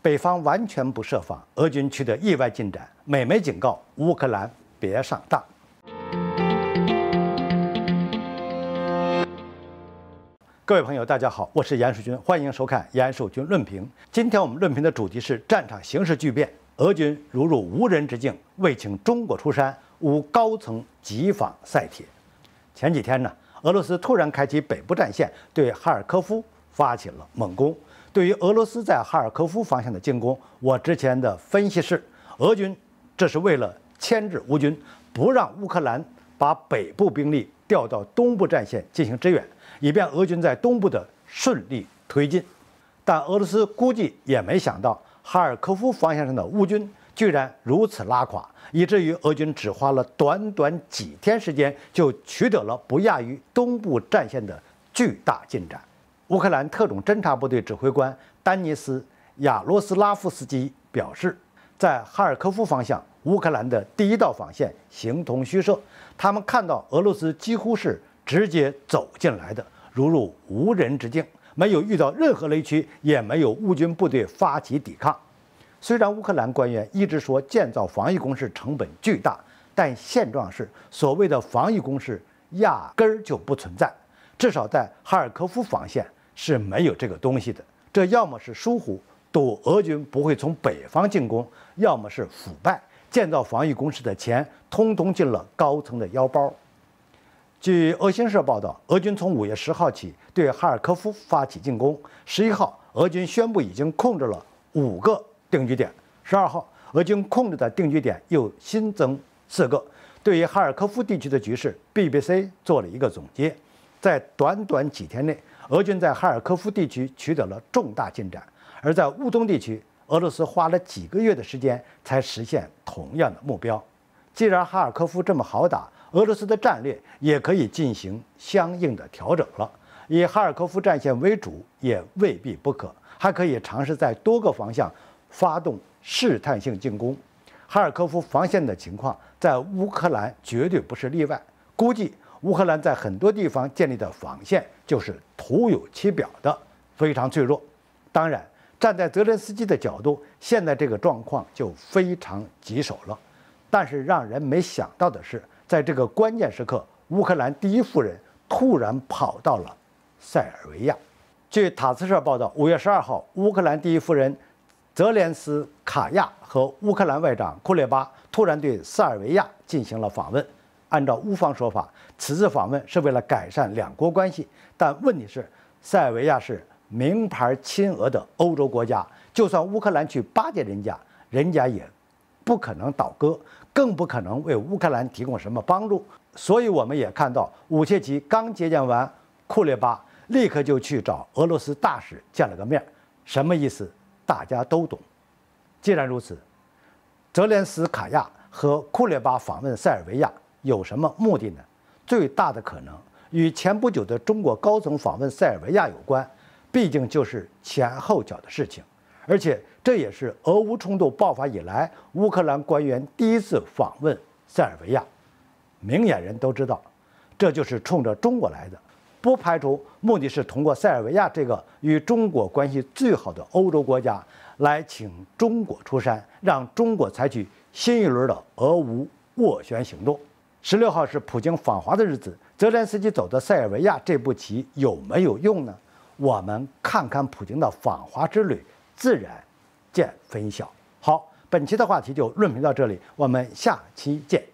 北方完全不设防，俄军取得意外进展。美媒警告乌克兰别上当。各位朋友，大家好，我是严树军，欢迎收看严守军论评。今天我们论评的主题是战场形势巨变，俄军如入无人之境，未请中国出山，无高层急访赛铁。前几天呢，俄罗斯突然开启北部战线，对哈尔科夫发起了猛攻。对于俄罗斯在哈尔科夫方向的进攻，我之前的分析是，俄军这是为了牵制乌军，不让乌克兰把北部兵力调到东部战线进行支援，以便俄军在东部的顺利推进。但俄罗斯估计也没想到，哈尔科夫方向上的乌军居然如此拉垮，以至于俄军只花了短短几天时间，就取得了不亚于东部战线的巨大进展。乌克兰特种侦察部队指挥官丹尼斯·亚罗斯拉夫斯基表示，在哈尔科夫方向，乌克兰的第一道防线形同虚设。他们看到俄罗斯几乎是直接走进来的，如入无人之境，没有遇到任何雷区，也没有乌军部队发起抵抗。虽然乌克兰官员一直说建造防御工事成本巨大，但现状是所谓的防御工事压根儿就不存在，至少在哈尔科夫防线。是没有这个东西的。这要么是疏忽，赌俄军不会从北方进攻；要么是腐败，建造防御工事的钱通通进了高层的腰包。据俄新社报道，俄军从五月十号起对哈尔科夫发起进攻。十一号，俄军宣布已经控制了五个定居点。十二号，俄军控制的定居点又新增四个。对于哈尔科夫地区的局势，BBC 做了一个总结：在短短几天内。俄军在哈尔科夫地区取得了重大进展，而在乌东地区，俄罗斯花了几个月的时间才实现同样的目标。既然哈尔科夫这么好打，俄罗斯的战略也可以进行相应的调整了，以哈尔科夫战线为主也未必不可，还可以尝试在多个方向发动试探性进攻。哈尔科夫防线的情况在乌克兰绝对不是例外，估计。乌克兰在很多地方建立的防线就是徒有其表的，非常脆弱。当然，站在泽连斯基的角度，现在这个状况就非常棘手了。但是让人没想到的是，在这个关键时刻，乌克兰第一夫人突然跑到了塞尔维亚。据塔斯社报道，五月十二号，乌克兰第一夫人泽连斯基卡娅和乌克兰外长库列巴突然对塞尔维亚进行了访问。按照乌方说法，此次访问是为了改善两国关系。但问题是，塞尔维亚是名牌亲俄的欧洲国家，就算乌克兰去巴结人家，人家也不可能倒戈，更不可能为乌克兰提供什么帮助。所以，我们也看到，武切奇刚接见完库列巴，立刻就去找俄罗斯大使见了个面，什么意思？大家都懂。既然如此，泽连斯基和库列巴访问塞尔维亚。有什么目的呢？最大的可能与前不久的中国高层访问塞尔维亚有关，毕竟就是前后脚的事情，而且这也是俄乌冲突爆发以来乌克兰官员第一次访问塞尔维亚。明眼人都知道，这就是冲着中国来的，不排除目的是通过塞尔维亚这个与中国关系最好的欧洲国家，来请中国出山，让中国采取新一轮的俄乌斡旋行动。十六号是普京访华的日子，泽连斯基走的塞尔维亚这步棋有没有用呢？我们看看普京的访华之旅，自然见分晓。好，本期的话题就论评到这里，我们下期见。